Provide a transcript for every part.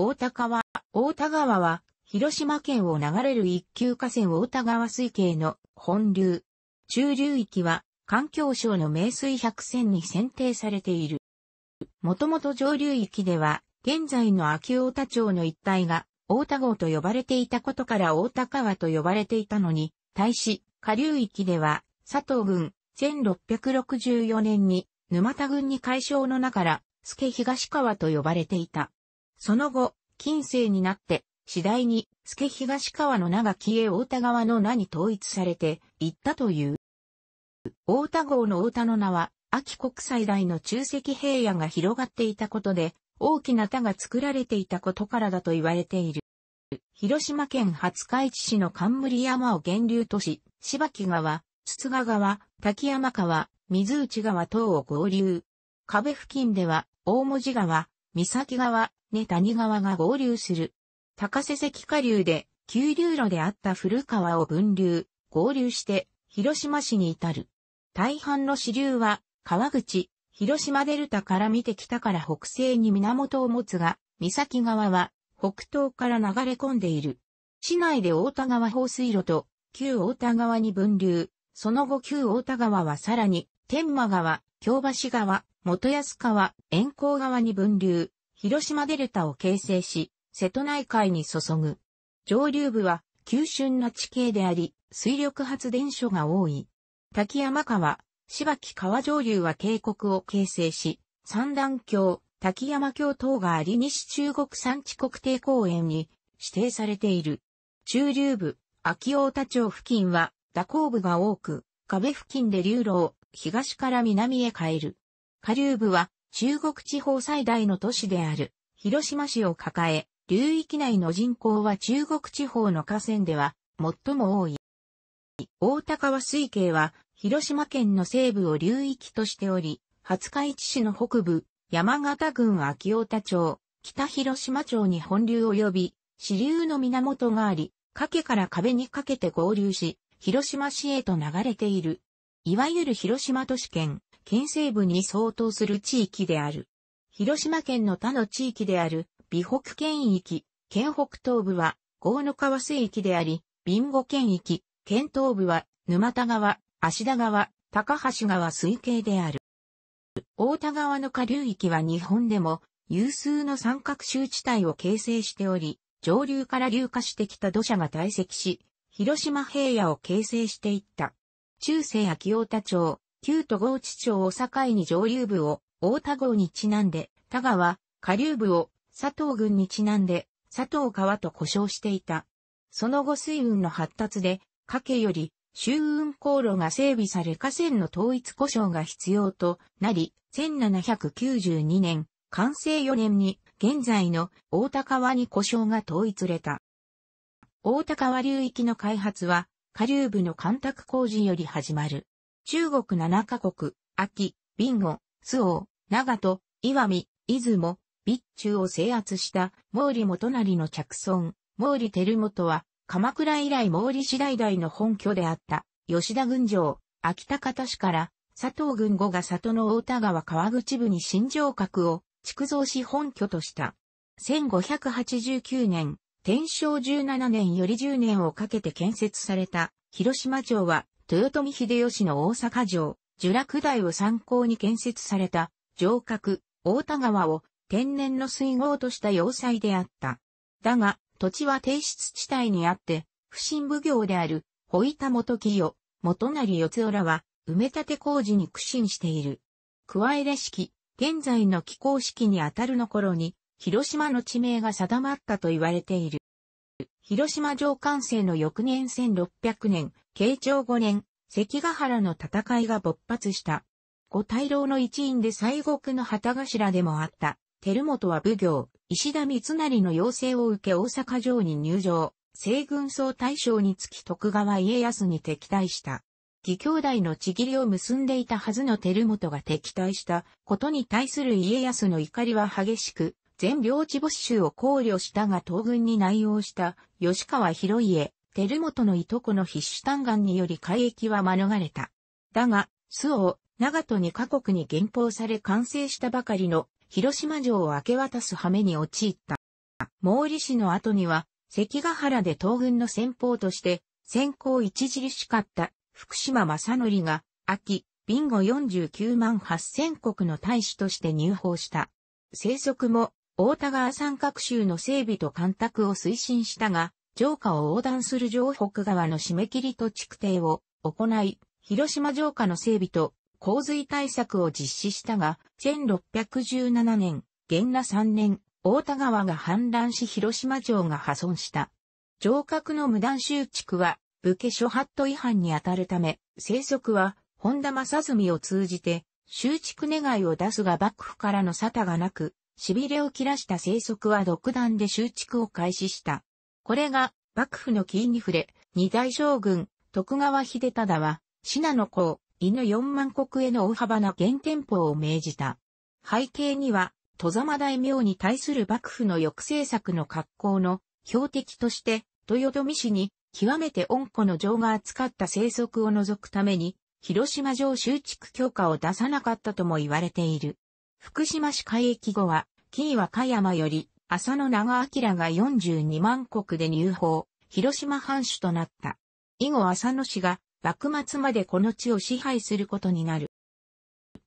大田川、大田川は、広島県を流れる一級河川大田川水系の本流。中流域は、環境省の名水百選に選定されている。もともと上流域では、現在の秋大田町の一帯が、大田郷と呼ばれていたことから大田川と呼ばれていたのに、対し、下流域では、佐藤郡、1664年に、沼田郡に解消の名から、助東川と呼ばれていた。その後、近世になって、次第に、助東川の名が消え大田川の名に統一されていったという。大田号の大田の名は、秋国際大の中石平野が広がっていたことで、大きな田が作られていたことからだと言われている。広島県廿日市市の冠山を源流とし、柴木川、筒賀川、滝山川、水内川等を合流。壁付近では、大文字川、三崎川、根谷川が合流する。高瀬関下流で、急流路であった古川を分流、合流して、広島市に至る。大半の支流は、川口、広島デルタから見て北から北西に源を持つが、三崎川は、北東から流れ込んでいる。市内で大田川放水路と、旧大田川に分流、その後旧大田川はさらに、天馬川、京橋川、元安川、遠光川に分流、広島デルタを形成し、瀬戸内海に注ぐ。上流部は、急峻な地形であり、水力発電所が多い。滝山川、芝木川上流は渓谷を形成し、三段橋、滝山橋等があり西中国山地国定公園に指定されている。中流部、秋大田町付近は蛇行部が多く、壁付近で流路を東から南へ変える。下流部は中国地方最大の都市である広島市を抱え、流域内の人口は中国地方の河川では最も多い。大高は水系は広島県の西部を流域としており、廿日市市の北部、山形郡秋太田町、北広島町に本流及び、支流の源があり、けから壁にかけて合流し、広島市へと流れている。いわゆる広島都市圏、県西部に相当する地域である。広島県の他の地域である、美北県域、県北東部は、河野川水域であり、ビンゴ県域、県東部は、沼田川、芦田川、高橋川水系である。大田川の下流域は日本でも有数の三角州地帯を形成しており、上流から流下してきた土砂が堆積し、広島平野を形成していった。中世秋大田町、旧都合地町を境に上流部を大田郷にちなんで、田川、下流部を佐藤郡にちなんで、佐藤川と呼称していた。その後水運の発達で、家計より周運航路が整備され河川の統一故障が必要となり、1792年、完成4年に現在の大田川に故障が統一れた。大田川流域の開発は、下流部の干拓工事より始まる。中国7カ国、秋、ビンゴ、周王、長門、岩見、出雲、備中を制圧した毛利元成の着村、毛利輝元は、鎌倉以来毛利次第代の本拠であった、吉田郡城、秋田方市から、佐藤軍後が里の大田川川口部に新城郭を築造し本拠とした。1589年、天正17年より10年をかけて建設された広島城は豊臣秀吉の大阪城、樹落台を参考に建設された、城郭、大田川を天然の水郷とした要塞であった。だが、土地は低湿地帯にあって、不審奉行である、保田元清、元成四つらは、埋め立て工事に苦心している。加えれ式、現在の気候式にあたるの頃に、広島の地名が定まったと言われている。広島城完成の翌年1600年、慶長5年、関ヶ原の戦いが勃発した。五大老の一員で西国の旗頭でもあった、照本は武行、石田三成の要請を受け大阪城に入城、西軍総大将につき徳川家康に敵対した。義兄弟のちぎりを結んでいたはずの照本が敵対したことに対する家康の怒りは激しく、全領地没収を考慮したが東軍に内容した吉川広家、照本のいとこの必死嘆願により海域は免れた。だが、周を長門に各国に原俸され完成したばかりの広島城を明け渡す羽目に陥った。毛利氏の後には、関ヶ原で東軍の先方として、先行著しかった福島正則が、秋、ビンゴ49万8000国の大使として入法した。生息も大田川三角州の整備と干拓を推進したが、城下を横断する城北側の締め切りと築堤を行い、広島城下の整備と洪水対策を実施したが、1617年、元那3年、大田川が氾濫し広島城が破損した。城郭の無断修築は、武家諸法度違反にあたるため、生息は、本田正澄を通じて、修築願いを出すが幕府からの沙汰がなく、痺れを切らした生息は独断で収築を開始した。これが、幕府の金に触れ、二大将軍、徳川秀忠は、信濃公、犬4万国への大幅な減店舗を命じた。背景には、戸様大名に対する幕府の抑制策の格好の標的として、豊臣氏に極めて温故の情が扱った生息を除くために、広島城収築強化を出さなかったとも言われている。福島市海域後は、紀伊和歌山より、浅野長明が42万国で入法、広島藩主となった。以後浅野氏が、幕末までこの地を支配することになる。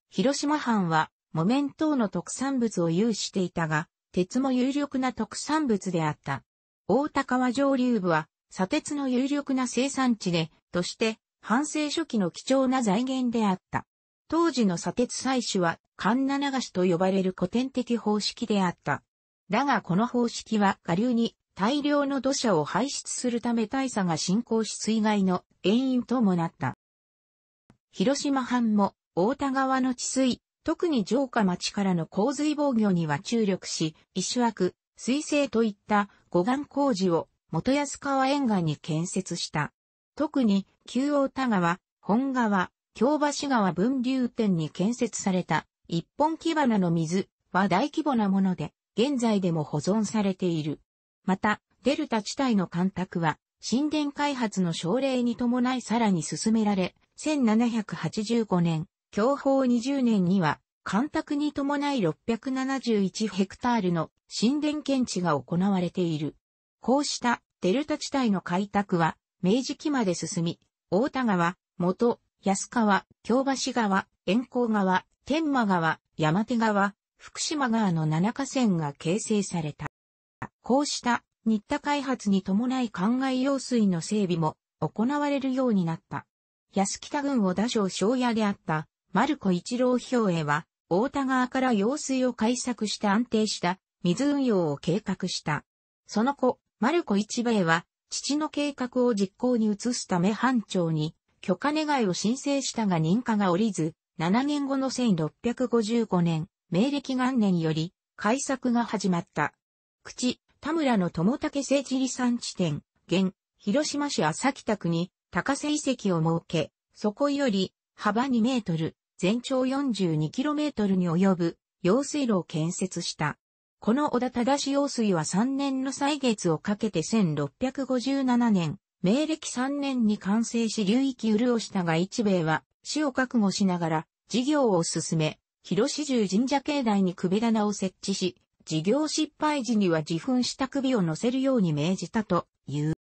広島藩は、木綿等の特産物を有していたが、鉄も有力な特産物であった。大高川上流部は、砂鉄の有力な生産地で、として、反省初期の貴重な財源であった。当時の砂鉄採取は、神七流しと呼ばれる古典的方式であった。だがこの方式は下流に大量の土砂を排出するため大差が進行し水害の原因ともなった。広島藩も大田川の治水、特に城下町からの洪水防御には注力し、石枠、水性といった護岸工事を元安川沿岸に建設した。特に旧大田川、本川、京橋川分流店に建設された一本木花の水は大規模なもので、現在でも保存されている。また、デルタ地帯の干拓は、神殿開発の奨励に伴いさらに進められ、1785年、享保20年には、干拓に伴い671ヘクタールの神殿検知が行われている。こうしたデルタ地帯の開拓は、明治期まで進み、大田川、元、安川、京橋川、遠光川、天馬川、山手川、福島川の七河川が形成された。こうした新田開発に伴い灌漑用水の整備も行われるようになった。安北郡を打省庄屋であった丸子一郎兵衛は、大田川から用水を開削して安定した水運用を計画した。その後、丸子一兵衛は、父の計画を実行に移すため班長に、許可願いを申請したが認可が下りず、7年後の1655年、明暦元年より、改作が始まった。口、田村の友竹聖地理産地点、現、広島市浅北区に、高瀬遺跡を設け、そこより、幅2メートル、全長4 2トルに及ぶ、用水路を建設した。この小田忠用水は3年の歳月をかけて1657年、明暦3年に完成し流域潤したが一米は死を覚悟しながら事業を進め、広市中神社境内に首棚を設置し、事業失敗時には自噴した首を乗せるように命じたという。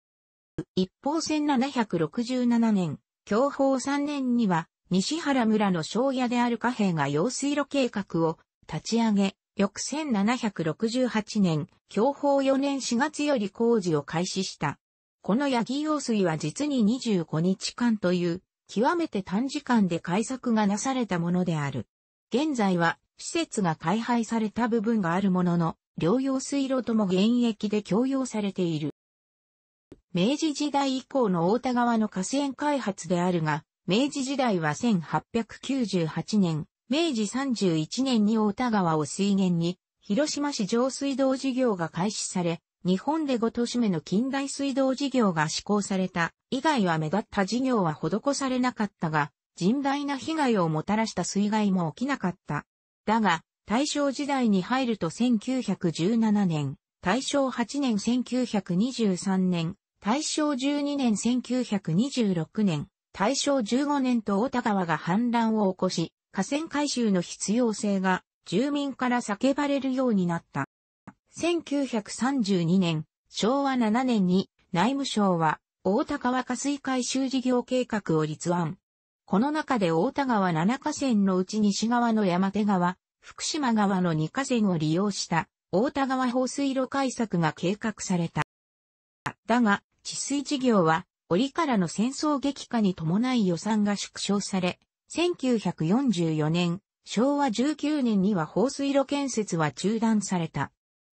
一方1767年、享保3年には、西原村の庄屋である貨幣が用水路計画を立ち上げ、翌1768年、享保4年4月より工事を開始した。このヤギ用水は実に25日間という、極めて短時間で改作がなされたものである。現在は、施設が開廃された部分があるものの、両用水路とも現役で供用されている。明治時代以降の大田川の河川開発であるが、明治時代は1898年、明治31年に大田川を水源に、広島市上水道事業が開始され、日本で5都市目の近代水道事業が施行された、以外は目立った事業は施されなかったが、甚大な被害をもたらした水害も起きなかった。だが、大正時代に入ると1917年、大正8年1923年、大正12年1926年、大正15年と大田川が氾濫を起こし、河川改修の必要性が住民から叫ばれるようになった。1932年、昭和7年に内務省は大田川下水改修事業計画を立案。この中で大田川7河川のうち西側の山手川、福島川の2河川を利用した大田川放水路改作が計画された。だが、治水事業は折からの戦争激化に伴い予算が縮小され、1944年、昭和19年には放水路建設は中断された。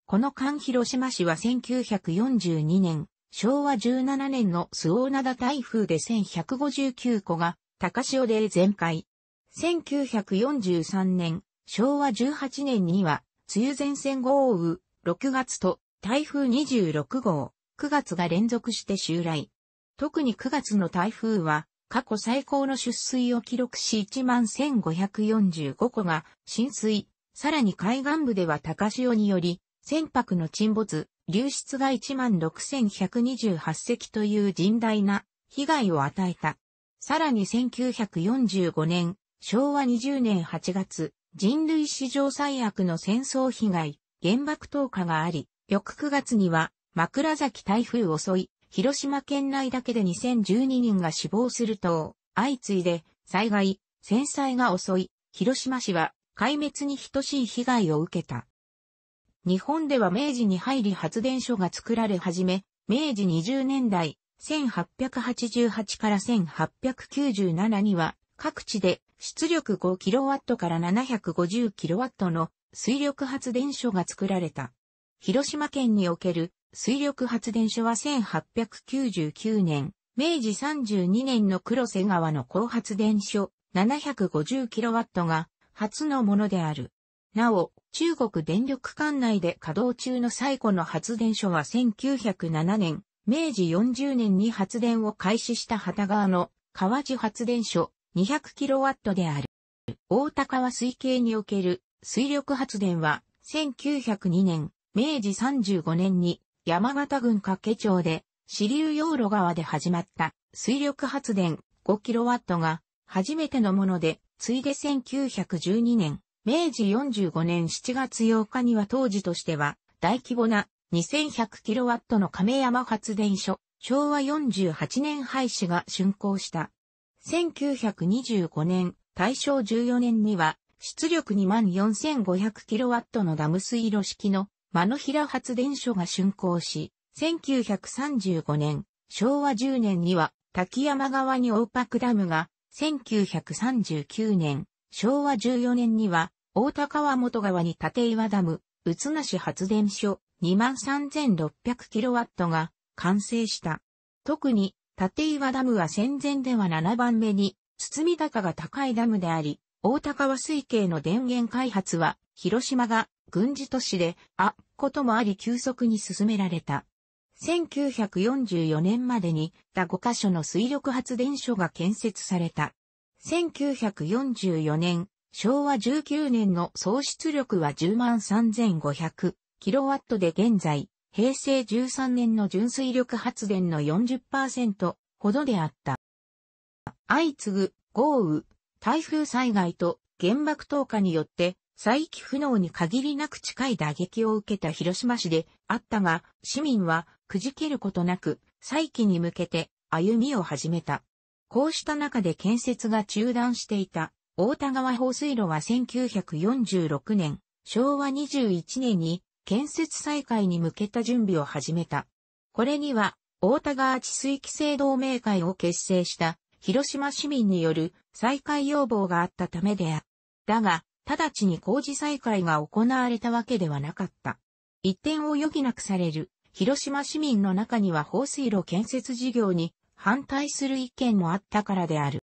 この間広島市は1942年、昭和17年の周防灘台風で1159戸が高潮で全壊。1943年、昭和18年には、梅雨前線豪雨、6月と台風26号、9月が連続して襲来。特に9月の台風は、過去最高の出水を記録し11,545個が浸水、さらに海岸部では高潮により船舶の沈没、流出が16,128隻という甚大な被害を与えた。さらに1945年、昭和20年8月、人類史上最悪の戦争被害、原爆投下があり、翌9月には枕崎台風を襲い、広島県内だけで2012人が死亡すると、相次いで災害、戦災が襲い、広島市は壊滅に等しい被害を受けた。日本では明治に入り発電所が作られ始め、明治20年代、1888から1897には、各地で出力 5kW から 750kW の水力発電所が作られた。広島県における水力発電所は1899年、明治32年の黒瀬川の高発電所 750kW が初のものである。なお、中国電力管内で稼働中の最古の発電所は1907年、明治40年に発電を開始した旗川の川地発電所 200kW である。大高は水系における水力発電は1902年、明治35年に山形郡掛町で支流養路川で始まった水力発電 5kW が初めてのもので、ついで1912年、明治45年7月8日には当時としては大規模な 2100kW の亀山発電所、昭和48年廃止が竣工した。1925年、大正14年には、出力 24,500kW のダム水路式の間の平発電所が竣工し、1935年、昭和10年には、滝山川に大パクダムが、1939年、昭和14年には、大高川元川に立岩ダム、宇都市発電所 23,600kW が完成した。特に、立岩ダムは戦前では7番目に、包高が高いダムであり、大高川水系の電源開発は、広島が軍事都市で、あ、こともあり急速に進められた。1944年までに、他5カ所の水力発電所が建設された。1944年、昭和19年の総出力は10万3500キロワットで現在、平成13年の純水力発電の40%ほどであった。相次ぐ豪雨、台風災害と原爆投下によって再起不能に限りなく近い打撃を受けた広島市であったが、市民はくじけることなく再起に向けて歩みを始めた。こうした中で建設が中断していた大田川放水路は1946年、昭和21年に建設再開に向けた準備を始めた。これには、大田川治水規制同盟会を結成した広島市民による再開要望があったためであ。だが、直ちに工事再開が行われたわけではなかった。一点を余儀なくされる広島市民の中には放水路建設事業に反対する意見もあったからである。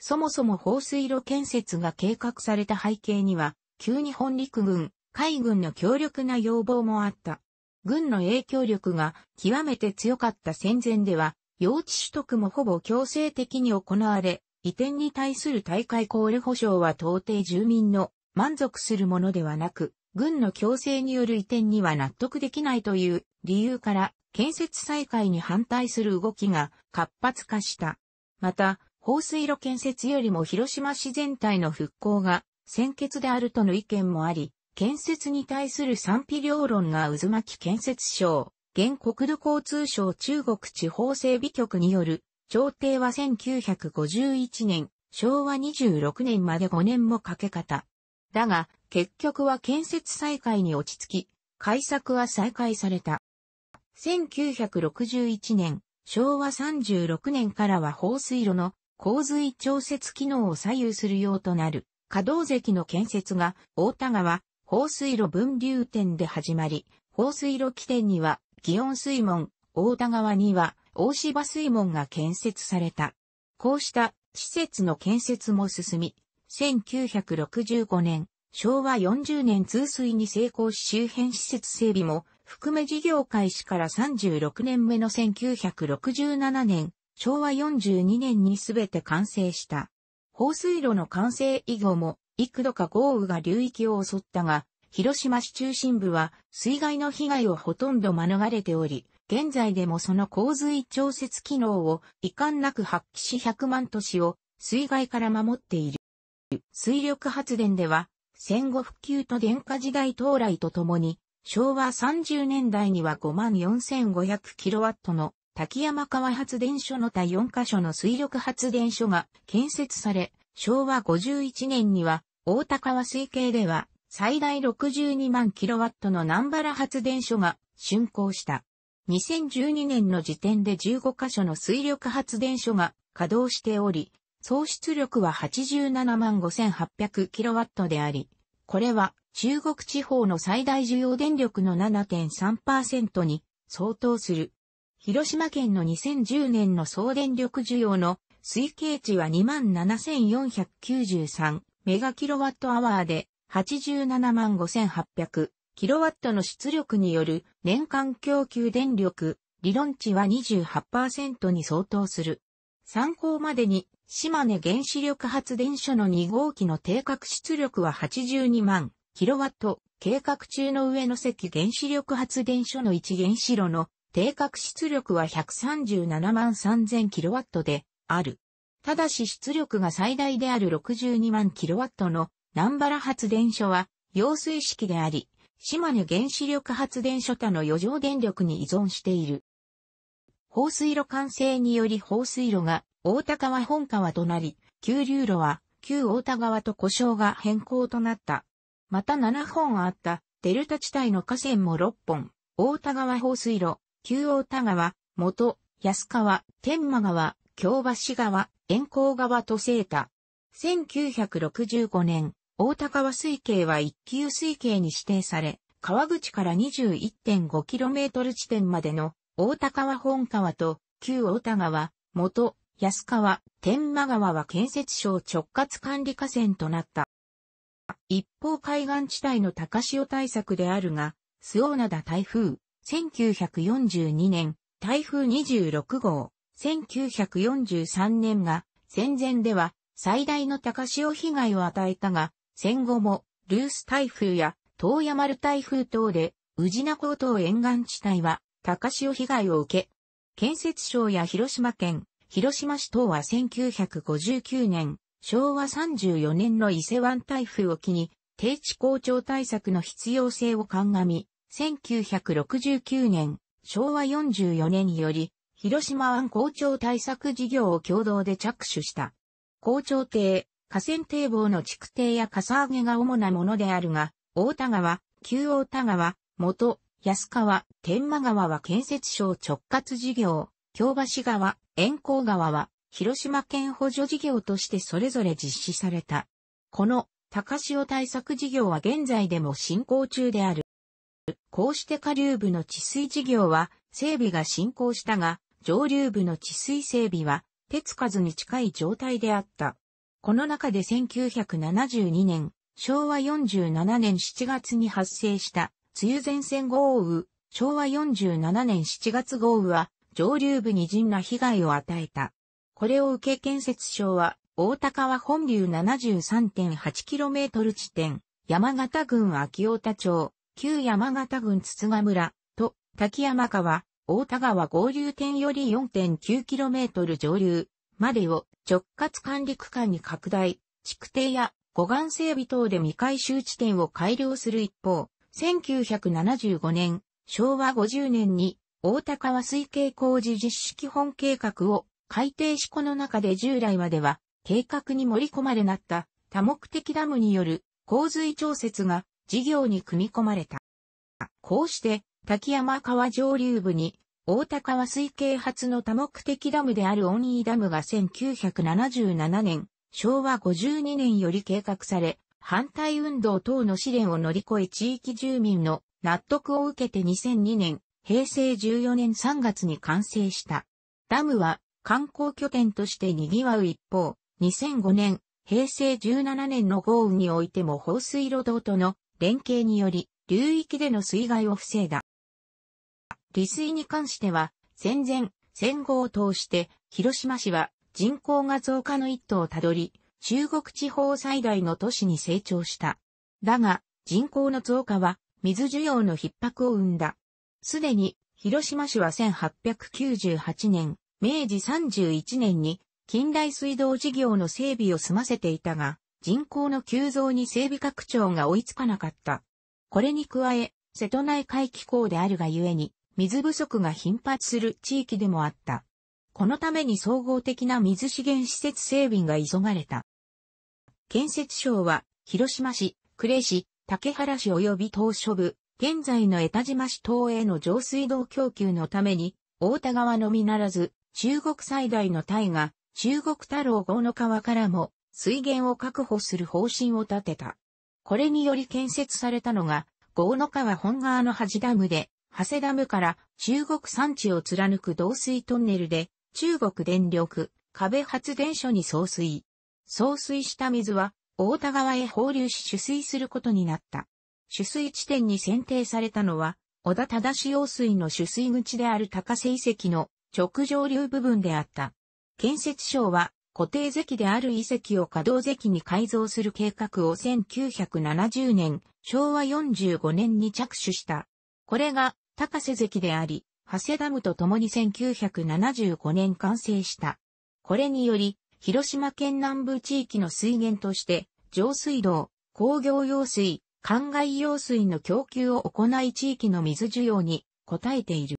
そもそも放水路建設が計画された背景には、旧日本陸軍、海軍の強力な要望もあった。軍の影響力が極めて強かった戦前では、用地取得もほぼ強制的に行われ、移転に対する大会コール保障は到底住民の満足するものではなく、軍の強制による移転には納得できないという理由から建設再開に反対する動きが活発化した。また、放水路建設よりも広島市全体の復興が先決であるとの意見もあり、建設に対する賛否両論が渦巻き建設省、現国土交通省中国地方整備局による、朝廷は1951年、昭和26年まで5年もかけ方。だが、結局は建設再開に落ち着き、改作は再開された。1961年、昭和36年からは放水路の洪水調節機能を左右するようとなる、可動石の建設が、大田川、放水路分流点で始まり、放水路起点には、祇園水門、大田川には、大芝水門が建設された。こうした施設の建設も進み、1965年、昭和40年通水に成功し周辺施設整備も含め事業開始から36年目の1967年、昭和42年にすべて完成した。放水路の完成以後も幾度か豪雨が流域を襲ったが、広島市中心部は水害の被害をほとんど免れており、現在でもその洪水調節機能を遺憾なく発揮し100万都市を水害から守っている。水力発電では戦後復旧と電化時代到来とともに、昭和30年代には5万 4500kW の滝山川発電所の他4カ所の水力発電所が建設され、昭和51年には、大高は水系では、最大62万キロワットの南原発電所が竣工した。2012年の時点で15カ所の水力発電所が稼働しており、総出力は87万5800キロワットであり、これは中国地方の最大需要電力の7.3%に相当する。広島県の2010年の総電力需要の推計値は27,493メガキロワットアワーで87万5800キロワットの出力による年間供給電力理論値は28%に相当する。参考までに島根原子力発電所の2号機の定格出力は82万キロワット計画中の上関原子力発電所の1原子炉の定格出力は137万 3000kW である。ただし出力が最大である62万 kW の南原発電所は揚水式であり、島根原子力発電所他の余剰電力に依存している。放水路完成により放水路が大田川本川となり、急流路は旧大田川と故障が変更となった。また7本あったデルタ地帯の河川も6本、大田川放水路、旧大田川、元、安川、天満川、京橋川、遠光川と聖田。1965年、大田川水系は一級水系に指定され、川口から 21.5km 地点までの大田川本川と旧大田川、元、安川、天満川は建設省直轄管理河川となった。一方海岸地帯の高潮対策であるが、巣防灘台風、1942年、台風26号、1943年が、戦前では最大の高潮被害を与えたが、戦後も、ルース台風や、東山る台風等で、宇品高等沿岸地帯は、高潮被害を受け、建設省や広島県、広島市等は1959年、昭和34年の伊勢湾台風を機に、低地校長対策の必要性を鑑み、1969年、昭和44年により、広島湾校長対策事業を共同で着手した。校長堤、河川堤防の築堤やかさ上げが主なものであるが、大田川、旧大田川、元、安川、天満川は建設省直轄事業、京橋川、遠光川は、広島県補助事業としてそれぞれ実施された。この、高潮対策事業は現在でも進行中である。こうして下流部の治水事業は整備が進行したが、上流部の治水整備は手つかずに近い状態であった。この中で1972年、昭和47年7月に発生した梅雨前線豪雨、昭和47年7月豪雨は上流部に甚な被害を与えた。これを受け建設省は大高は本流 73.8km 地点、山形郡秋太田町、旧山形郡筒賀村と滝山川、大田川合流点より 4.9km 上流までを直轄管理区間に拡大、築堤や護岸整備等で未回収地点を改良する一方、1975年、昭和50年に大田川水系工事実施基本計画を改定しこの中で従来までは計画に盛り込まれなった多目的ダムによる洪水調節が事業に組み込まれた。こうして、滝山川上流部に、大田川水系発の多目的ダムである温ーダムが1977年、昭和52年より計画され、反対運動等の試練を乗り越え地域住民の納得を受けて2002年、平成14年3月に完成した。ダムは観光拠点として賑わう一方、2005年、平成17年の豪雨においても放水路道との連携により、流域での水害を防いだ。利水に関しては、戦前、戦後を通して、広島市は人口が増加の一途をたどり、中国地方最大の都市に成長した。だが、人口の増加は水需要の逼迫を生んだ。すでに、広島市は1898年、明治31年に近代水道事業の整備を済ませていたが、人口の急増に整備拡張が追いつかなかった。これに加え、瀬戸内海気候であるがゆえに、水不足が頻発する地域でもあった。このために総合的な水資源施設整備が急がれた。建設省は、広島市、呉市、竹原市及び島諸部、現在の江田島市島への上水道供給のために、大田川のみならず、中国最大の大河、中国太郎号の川からも、水源を確保する方針を立てた。これにより建設されたのが、豪の川本川の端ダムで、長谷ダムから中国山地を貫く導水トンネルで、中国電力、壁発電所に送水。送水した水は、大田川へ放流し取水することになった。取水地点に選定されたのは、小田忠用水の取水口である高瀬遺跡の直上流部分であった。建設省は固定石である遺跡を可動石に改造する計画を1970年、昭和45年に着手した。これが高瀬石であり、長谷ダムと共に1975年完成した。これにより、広島県南部地域の水源として、上水道、工業用水、灌漑用水の供給を行い地域の水需要に応えている。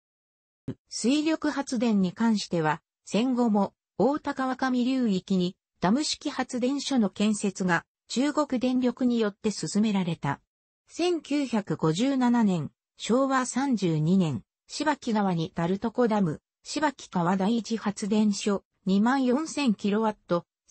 水力発電に関しては、戦後も大高若見流域にダム式発電所の建設が中国電力によって進められた。1957年、昭和32年、芝木川にダルトコダム、芝木川第一発電所 24,000kW、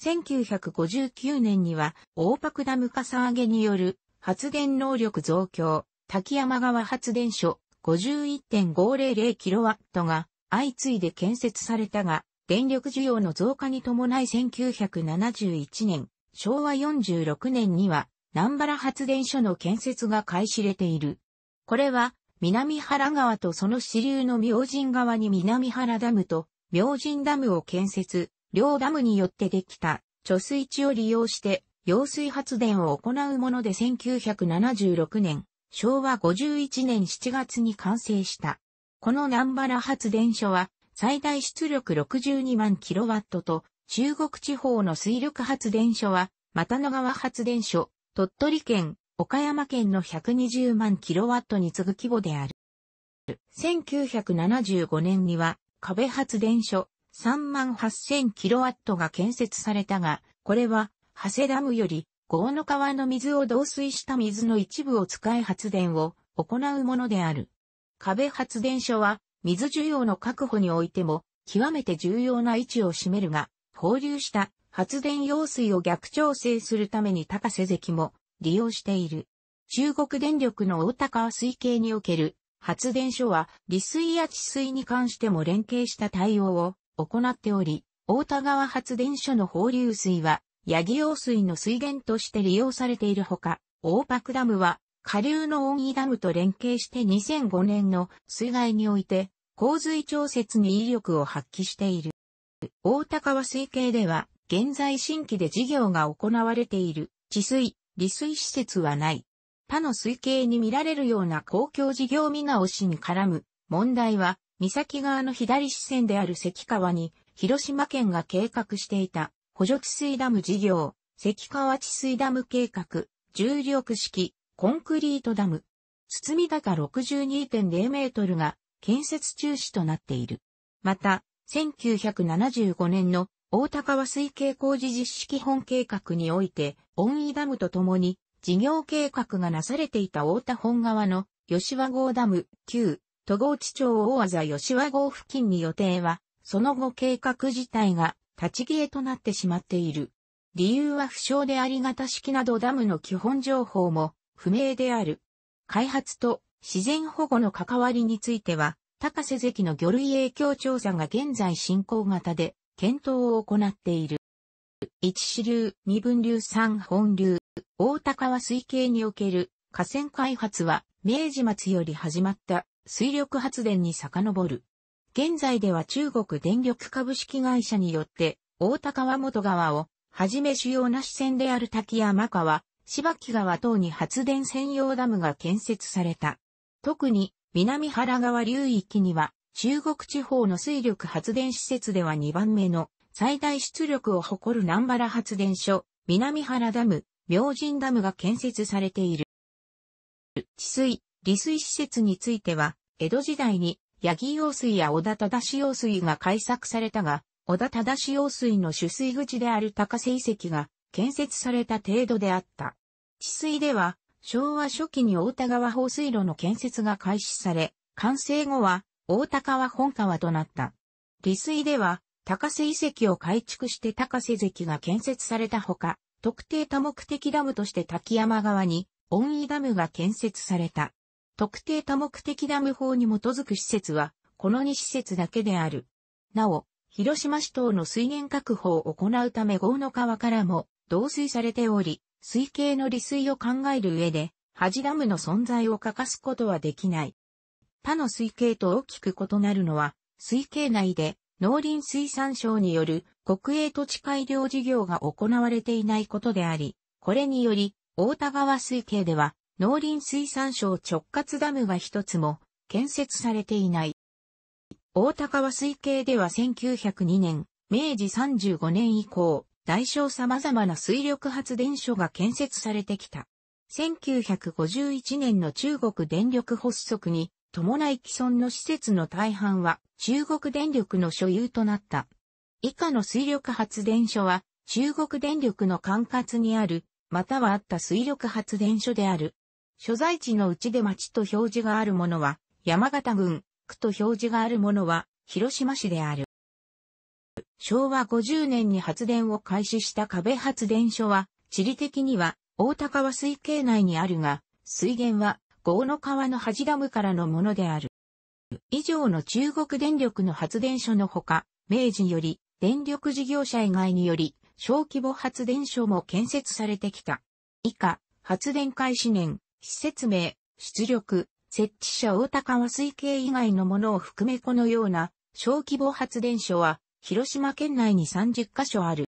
1959年には大クダムかさ上げによる発電能力増強、滝山川発電所 51.500kW が相次いで建設されたが、電力需要の増加に伴い1971年、昭和46年には、南原発電所の建設が開始れている。これは、南原川とその支流の明神川に南原ダムと明神ダムを建設、両ダムによってできた貯水池を利用して揚水発電を行うもので1976年、昭和51年7月に完成した。この南原発電所は最大出力62万キロワットと、中国地方の水力発電所は、又野川発電所、鳥取県、岡山県の120万キロワットに次ぐ規模である。1975年には、壁発電所、3万8000キロワットが建設されたが、これは、長谷ダムより、豪の川の水を導水した水の一部を使い発電を行うものである。壁発電所は、水需要の確保においても、極めて重要な位置を占めるが、放流した発電用水を逆調整するために高瀬関も利用している。中国電力の大高水系における発電所は、利水や治水に関しても連携した対応を行っており、大田川発電所の放流水は、八木用水の水源として利用されているほか、大白ダムは下流の大井ダムと連携して2005年の水害において、洪水調節に威力を発揮している。大高は水系では、現在新規で事業が行われている、治水、利水施設はない。他の水系に見られるような公共事業見直しに絡む問題は、岬側の左支線である関川に、広島県が計画していた補助治水ダム事業、関川治水ダム計画、重力式、コンクリートダム、包み高62.0メートルが建設中止となっている。また、1975年の大高和水系工事実施基本計画において、温井ダムとともに事業計画がなされていた大田本川の吉和号ダム旧戸郷地町大座吉和号付近に予定は、その後計画自体が立ち消えとなってしまっている。理由は不詳でありがた式などダムの基本情報も不明である。開発と自然保護の関わりについては、高瀬関の魚類影響調査が現在進行型で検討を行っている。一支流、二分流、三本流、大高は水系における河川開発は明治末より始まった水力発電に遡る。現在では中国電力株式会社によって大高は元川をはじめ主要な支線である滝山川、芝木川等に発電専用ダムが建設された。特に南原川流域には中国地方の水力発電施設では2番目の最大出力を誇る南原発電所、南原ダム、明神ダムが建設されている。治水、利水施設については、江戸時代に八木用水や小田忠用水が開削されたが、小田忠用水の取水口である高瀬遺跡が建設された程度であった。治水では、昭和初期に大田川放水路の建設が開始され、完成後は大田川本川となった。利水では、高瀬遺跡を改築して高瀬関が建設されたほか、特定多目的ダムとして滝山側に、温井ダムが建設された。特定多目的ダム法に基づく施設は、この2施設だけである。なお、広島市等の水源確保を行うため豪の川からも、導水されており、水系の利水を考える上で、ハジダムの存在を欠かすことはできない。他の水系と大きく異なるのは、水系内で農林水産省による国営土地改良事業が行われていないことであり、これにより、大田川水系では農林水産省直轄ダムが一つも建設されていない。大田川水系では1902年、明治35年以降、大小様々な水力発電所が建設されてきた。1951年の中国電力発足に伴い既存の施設の大半は中国電力の所有となった。以下の水力発電所は中国電力の管轄にある、またはあった水力発電所である。所在地のうちで町と表示があるものは山形郡、区と表示があるものは広島市である。昭和50年に発電を開始した壁発電所は、地理的には大高川水系内にあるが、水源は豪の川の端ダムからのものである。以上の中国電力の発電所のほか、明治より電力事業者以外により小規模発電所も建設されてきた。以下、発電開始年、施設名、出力、設置者大高川水系以外のものを含めこのような小規模発電所は広島県内に30カ所ある。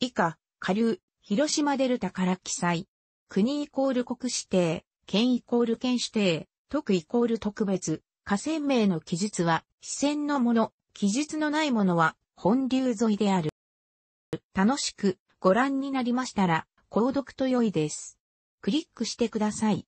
以下、下流、広島デルタから記載。国イコール国指定、県イコール県指定、特イコール特別、河川名の記述は、視線のもの、記述のないものは、本流沿いである。楽しくご覧になりましたら、購読と良いです。クリックしてください。